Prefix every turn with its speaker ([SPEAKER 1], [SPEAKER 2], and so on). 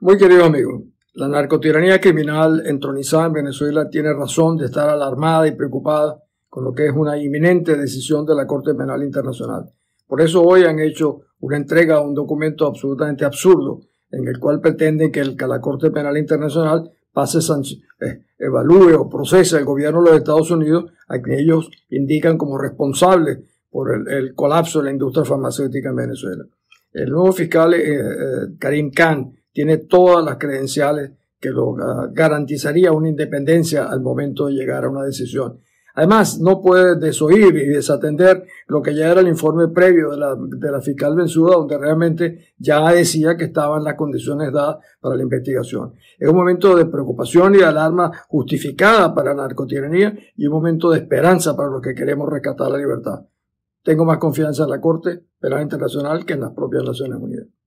[SPEAKER 1] Muy querido amigo, la narcotiranía criminal entronizada en Venezuela tiene razón de estar alarmada y preocupada con lo que es una inminente decisión de la Corte Penal Internacional. Por eso hoy han hecho una entrega a un documento absolutamente absurdo en el cual pretenden que, la Corte Penal Internacional pase, eh, evalúe o procese al gobierno de los Estados Unidos a quien ellos indican como responsable por el, colapso de la industria farmacéutica en Venezuela. El nuevo fiscal eh, eh, Karim Khan, tiene todas las credenciales que lo garantizaría una independencia al momento de llegar a una decisión. Además, no puede desoír y desatender lo que ya era el informe previo de la, fiscal Benzuda, donde realmente ya decía que estaban las condiciones dadas para la investigación. Es un momento de preocupación y de alarma justificada para la narcotiranía y un momento de esperanza para los que queremos rescatar la libertad. Tengo más confianza en la Corte Penal Internacional que en las propias Naciones Unidas.